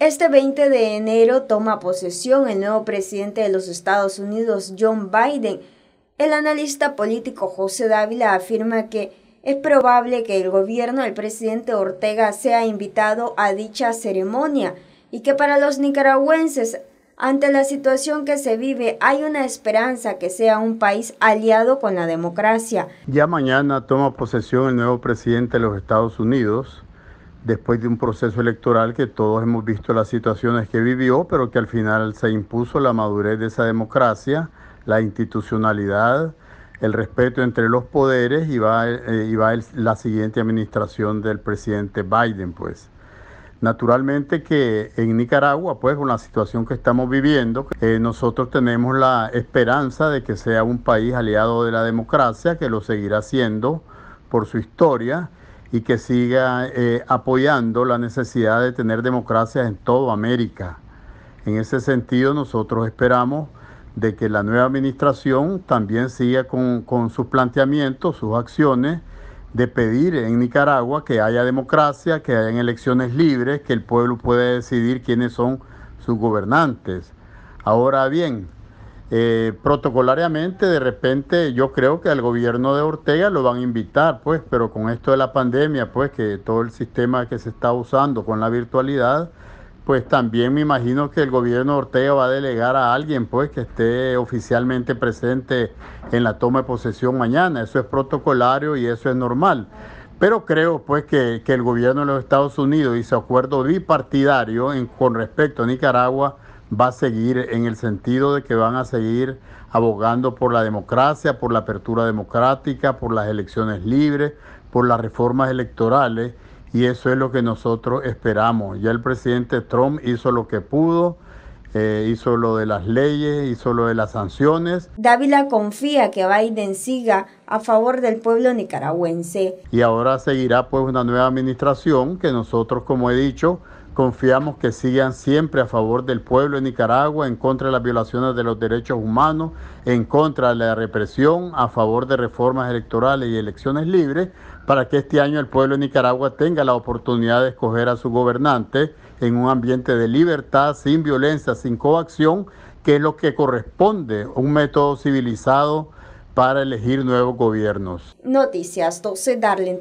Este 20 de enero toma posesión el nuevo presidente de los Estados Unidos, John Biden. El analista político José Dávila afirma que es probable que el gobierno del presidente Ortega sea invitado a dicha ceremonia y que para los nicaragüenses, ante la situación que se vive, hay una esperanza que sea un país aliado con la democracia. Ya mañana toma posesión el nuevo presidente de los Estados Unidos, después de un proceso electoral que todos hemos visto las situaciones que vivió, pero que al final se impuso la madurez de esa democracia, la institucionalidad, el respeto entre los poderes y va, eh, va la siguiente administración del presidente Biden, pues. Naturalmente que en Nicaragua, pues con la situación que estamos viviendo, eh, nosotros tenemos la esperanza de que sea un país aliado de la democracia, que lo seguirá siendo por su historia y que siga eh, apoyando la necesidad de tener democracias en toda América. En ese sentido, nosotros esperamos de que la nueva administración también siga con, con sus planteamientos, sus acciones, de pedir en Nicaragua que haya democracia, que hayan elecciones libres, que el pueblo pueda decidir quiénes son sus gobernantes. Ahora bien, eh, protocolariamente, de repente, yo creo que al gobierno de Ortega lo van a invitar, pues, pero con esto de la pandemia, pues, que todo el sistema que se está usando con la virtualidad, pues también me imagino que el gobierno de Ortega va a delegar a alguien, pues, que esté oficialmente presente en la toma de posesión mañana. Eso es protocolario y eso es normal. Pero creo, pues, que, el gobierno de los Estados Unidos y acuerdo bipartidario con respecto a Nicaragua va a seguir en el sentido de que van a seguir abogando por la democracia, por la apertura democrática, por las elecciones libres, por las reformas electorales y eso es lo que nosotros esperamos. Ya el presidente Trump hizo lo que pudo. Eh, hizo lo de las leyes, hizo lo de las sanciones. Dávila confía que Biden siga a favor del pueblo nicaragüense. Y ahora seguirá pues una nueva administración que nosotros, como he dicho, Confiamos que sigan siempre a favor del pueblo de Nicaragua, en contra de las violaciones de los derechos humanos, en contra de la represión, a favor de reformas electorales y elecciones libres, para que este año el pueblo de Nicaragua tenga la oportunidad de escoger a su gobernante en un ambiente de libertad, sin violencia, sin coacción, que es lo que corresponde un método civilizado para elegir nuevos gobiernos. Noticias 12 Darlene